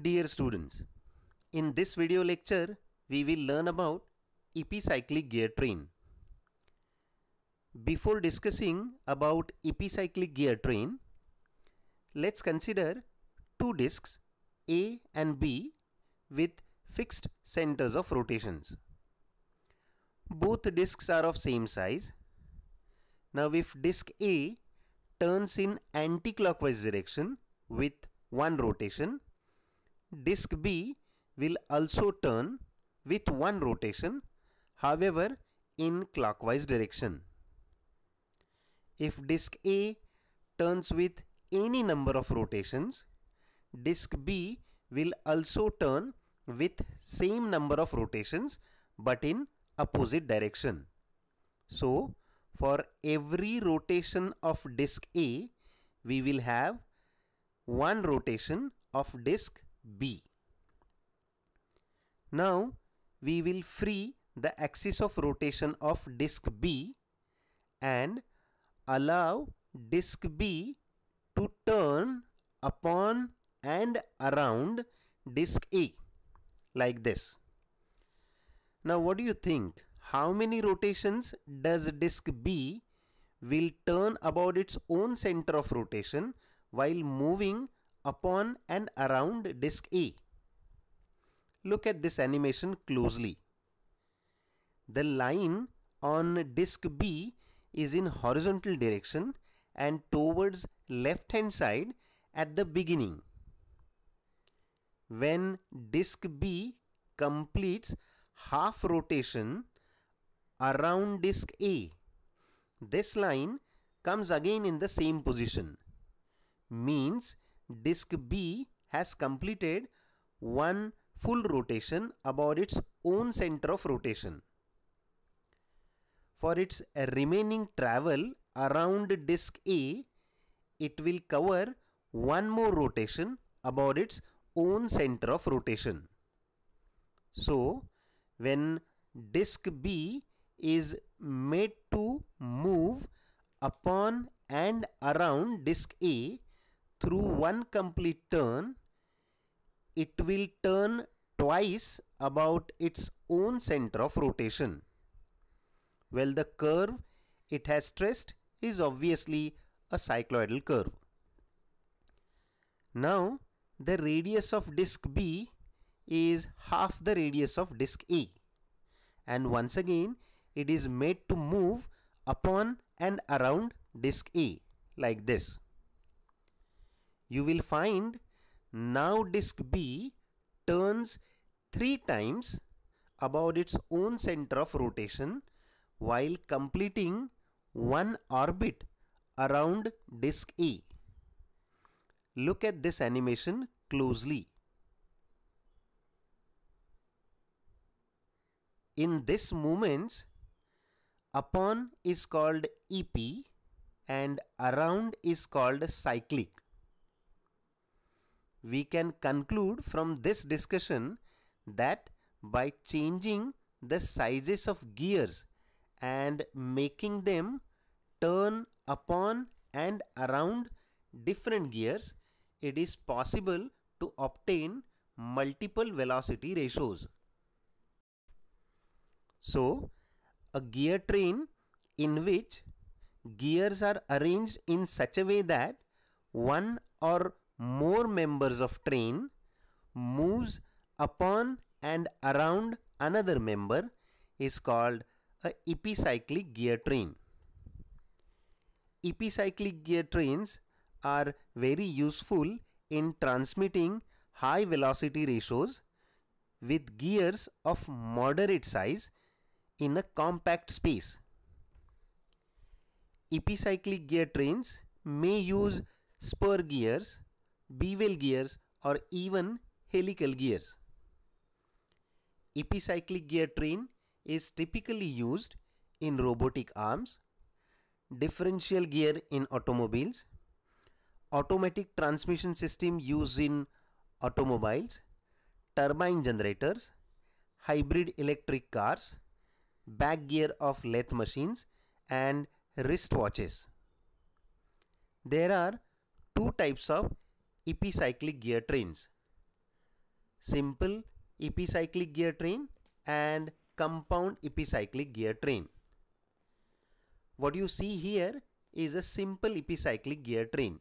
Dear students, in this video lecture, we will learn about epicyclic gear train. Before discussing about epicyclic gear train, let's consider two discs A and B with fixed centers of rotations. Both discs are of same size. Now if disc A turns in anti-clockwise direction with one rotation, disk B will also turn with one rotation however in clockwise direction. If disk A turns with any number of rotations, disk B will also turn with same number of rotations but in opposite direction. So, for every rotation of disk A, we will have one rotation of disk B. Now we will free the axis of rotation of disk B and allow disk B to turn upon and around disk A like this. Now what do you think? How many rotations does disk B will turn about its own center of rotation while moving upon and around disk A. Look at this animation closely. The line on disk B is in horizontal direction and towards left hand side at the beginning. When disk B completes half rotation around disk A, this line comes again in the same position. Means disk B has completed one full rotation about its own center of rotation. For its remaining travel around disk A, it will cover one more rotation about its own center of rotation. So, when disk B is made to move upon and around disk A, through one complete turn, it will turn twice about its own center of rotation. Well, the curve it has traced is obviously a cycloidal curve. Now, the radius of disk B is half the radius of disk A. And once again, it is made to move upon and around disk A like this you will find now disk B turns 3 times about its own center of rotation while completing one orbit around disk E. Look at this animation closely. In this moment, upon is called EP and around is called cyclic we can conclude from this discussion that by changing the sizes of gears and making them turn upon and around different gears, it is possible to obtain multiple velocity ratios. So, a gear train in which gears are arranged in such a way that one or more members of train moves upon and around another member is called a epicyclic gear train. Epicyclic gear trains are very useful in transmitting high velocity ratios with gears of moderate size in a compact space. Epicyclic gear trains may use spur gears bevel gears or even helical gears. Epicyclic gear train is typically used in robotic arms, differential gear in automobiles, automatic transmission system used in automobiles, turbine generators, hybrid electric cars, back gear of lathe machines and wristwatches. There are two types of epicyclic gear trains. Simple epicyclic gear train and compound epicyclic gear train. What you see here is a simple epicyclic gear train.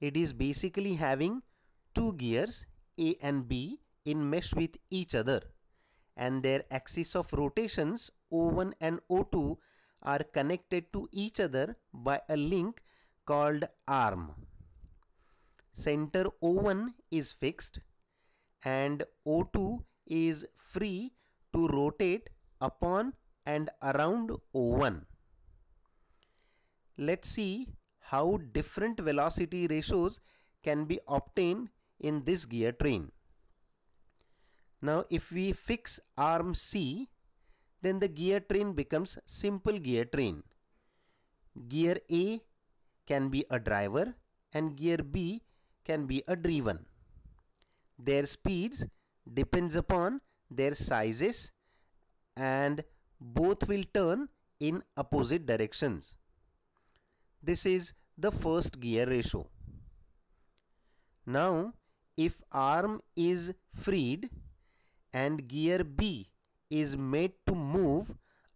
It is basically having two gears A and B in mesh with each other and their axis of rotations O1 and O2 are connected to each other by a link called arm center O1 is fixed and O2 is free to rotate upon and around O1. Let's see how different velocity ratios can be obtained in this gear train. Now if we fix arm C, then the gear train becomes simple gear train. Gear A can be a driver and gear B can be a driven. Their speeds depends upon their sizes and both will turn in opposite directions. This is the first gear ratio. Now if arm is freed and gear B is made to move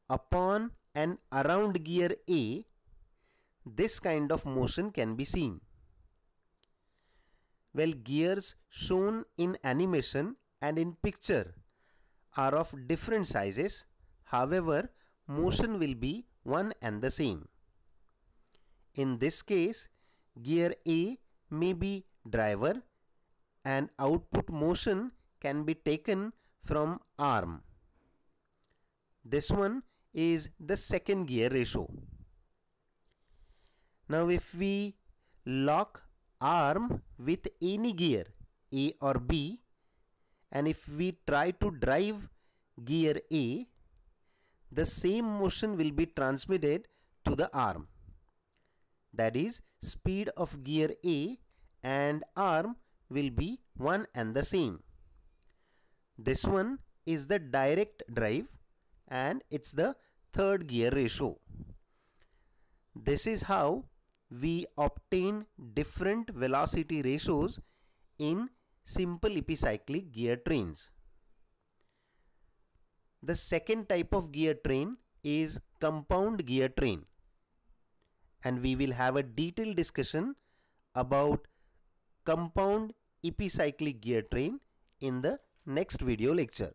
upon and around gear A, this kind of motion can be seen. Well, gears shown in animation and in picture are of different sizes. However, motion will be one and the same. In this case, gear A may be driver and output motion can be taken from arm. This one is the second gear ratio. Now if we lock arm with any gear A or B and if we try to drive gear A the same motion will be transmitted to the arm that is speed of gear A and arm will be one and the same. This one is the direct drive and it's the third gear ratio. This is how we obtain different velocity ratios in simple epicyclic gear trains. The second type of gear train is compound gear train and we will have a detailed discussion about compound epicyclic gear train in the next video lecture.